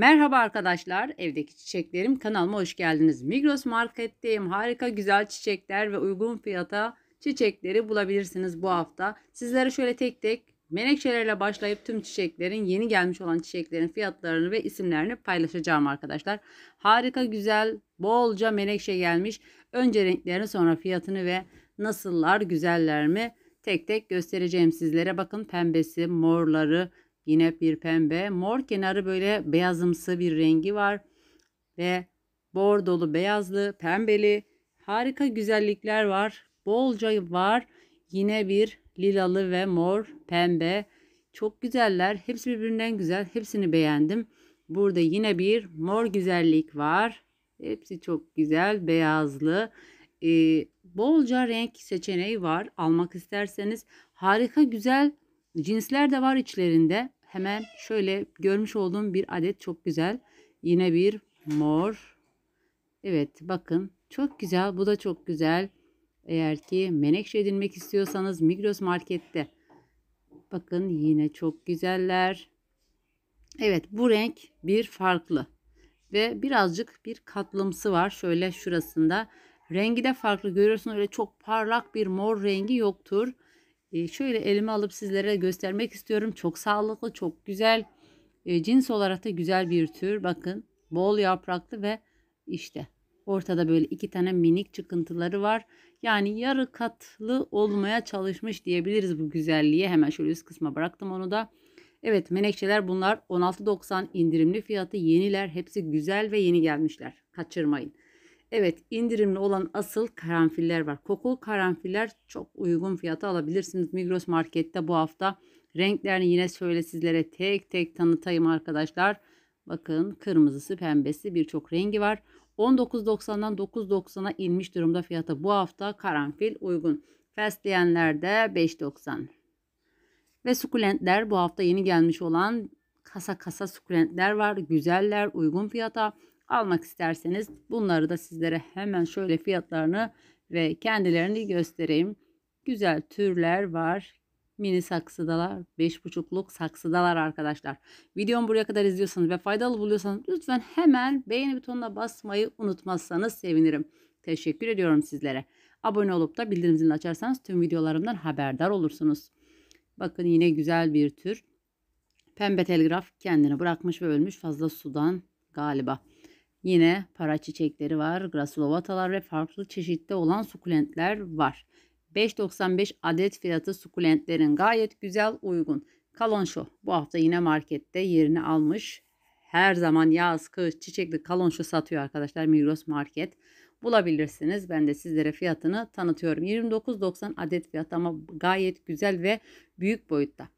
Merhaba arkadaşlar, evdeki çiçeklerim kanalıma hoş geldiniz. Migros Market'teyim. Harika güzel çiçekler ve uygun fiyata çiçekleri bulabilirsiniz bu hafta. Sizlere şöyle tek tek menekşelerle başlayıp tüm çiçeklerin, yeni gelmiş olan çiçeklerin fiyatlarını ve isimlerini paylaşacağım arkadaşlar. Harika güzel, bolca menekşe gelmiş. Önce renklerini, sonra fiyatını ve nasıllar, güzeller mi? Tek tek göstereceğim sizlere. Bakın pembesi, morları, Yine bir pembe. Mor kenarı böyle beyazımsı bir rengi var. Ve bordolu, beyazlı, pembeli harika güzellikler var. Bolca var. Yine bir lilalı ve mor, pembe. Çok güzeller. Hepsi birbirinden güzel. Hepsini beğendim. Burada yine bir mor güzellik var. Hepsi çok güzel. Beyazlı. Ee, bolca renk seçeneği var. Almak isterseniz harika güzel cinsler de var içlerinde hemen şöyle görmüş olduğum bir adet çok güzel. Yine bir mor. Evet bakın çok güzel. Bu da çok güzel. Eğer ki menekşe edinmek istiyorsanız Migros Market'te. Bakın yine çok güzeller. Evet bu renk bir farklı. Ve birazcık bir katlımsı var. Şöyle şurasında. Rengi de farklı görüyorsunuz. Öyle çok parlak bir mor rengi yoktur şöyle elime alıp sizlere göstermek istiyorum. Çok sağlıklı, çok güzel. Cins olarak da güzel bir tür. Bakın bol yapraklı ve işte ortada böyle iki tane minik çıkıntıları var. Yani yarı katlı olmaya çalışmış diyebiliriz bu güzelliği. Hemen şöyle üst kısma bıraktım onu da. Evet menekşeler bunlar 16.90 indirimli fiyatı yeniler. Hepsi güzel ve yeni gelmişler. Kaçırmayın. Evet indirimli olan asıl karanfiller var. Kokul karanfiller çok uygun fiyata alabilirsiniz. Migros Market'te bu hafta renklerini yine söyle sizlere tek tek tanıtayım arkadaşlar. Bakın kırmızısı pembesi birçok rengi var. 19.90'dan 9.90'a inmiş durumda fiyata bu hafta karanfil uygun. Fesleyenler 5.90. Ve sukulentler bu hafta yeni gelmiş olan kasa kasa sukulentler var. Güzeller uygun fiyata almak isterseniz bunları da sizlere hemen şöyle fiyatlarını ve kendilerini göstereyim. Güzel türler var. Mini saksıdalar, 5,5'luk saksıdalar arkadaşlar. Videomu buraya kadar izliyorsanız ve faydalı buluyorsanız lütfen hemen beğeni butonuna basmayı unutmazsanız sevinirim. Teşekkür ediyorum sizlere. Abone olup da bildirim zilini açarsanız tüm videolarımdan haberdar olursunuz. Bakın yine güzel bir tür. Pembe telgraf kendini bırakmış ve ölmüş fazla sudan galiba. Yine para çiçekleri var, grasulovatalar ve farklı çeşitte olan sukulentler var. 5.95 adet fiyatı sukulentlerin gayet güzel uygun. Kalonşo bu hafta yine markette yerini almış. Her zaman yaz, kış çiçekli kalonşo satıyor arkadaşlar Migros Market. Bulabilirsiniz. Ben de sizlere fiyatını tanıtıyorum. 29.90 adet fiyat ama gayet güzel ve büyük boyutta.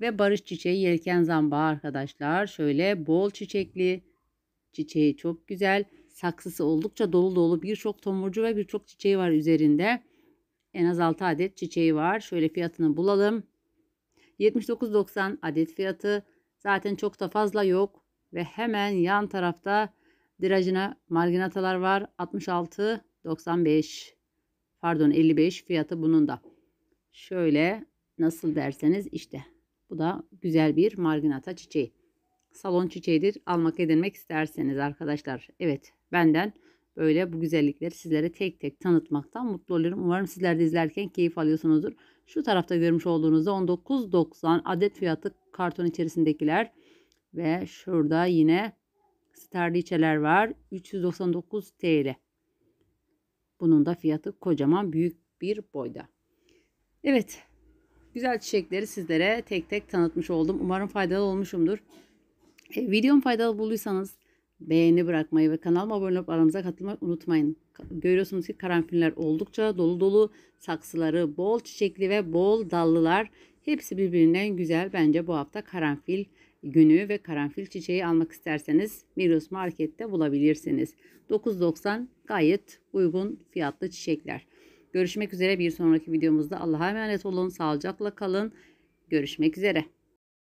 Ve barış çiçeği yelken zambağı arkadaşlar. Şöyle bol çiçekli Çiçeği çok güzel. Saksısı oldukça dolu dolu birçok tomurcu ve birçok çiçeği var üzerinde. En az 6 adet çiçeği var. Şöyle fiyatını bulalım. 79.90 adet fiyatı. Zaten çok da fazla yok. Ve hemen yan tarafta dirajına marginatalar var. 66.95 pardon 55 fiyatı bunun da. Şöyle nasıl derseniz işte. Bu da güzel bir marginata çiçeği salon çiçeğidir. Almak edinmek isterseniz arkadaşlar. Evet benden böyle bu güzellikleri sizlere tek tek tanıtmaktan mutlu olurum Umarım sizler de izlerken keyif alıyorsunuzdur. Şu tarafta görmüş olduğunuzda 19.90 adet fiyatı karton içerisindekiler ve şurada yine sterliçeler var. 399 TL. Bunun da fiyatı kocaman büyük bir boyda. Evet. Güzel çiçekleri sizlere tek tek tanıtmış oldum. Umarım faydalı olmuşumdur. E, faydalı bulduysanız beğeni bırakmayı ve kanalıma abone olup aramıza katılmayı unutmayın. Görüyorsunuz ki karanfiller oldukça dolu dolu saksıları bol çiçekli ve bol dallılar. Hepsi birbirinden güzel. Bence bu hafta karanfil günü ve karanfil çiçeği almak isterseniz Migros Market'te bulabilirsiniz. 9.90 gayet uygun fiyatlı çiçekler. Görüşmek üzere bir sonraki videomuzda Allah'a emanet olun. Sağlıcakla kalın. Görüşmek üzere.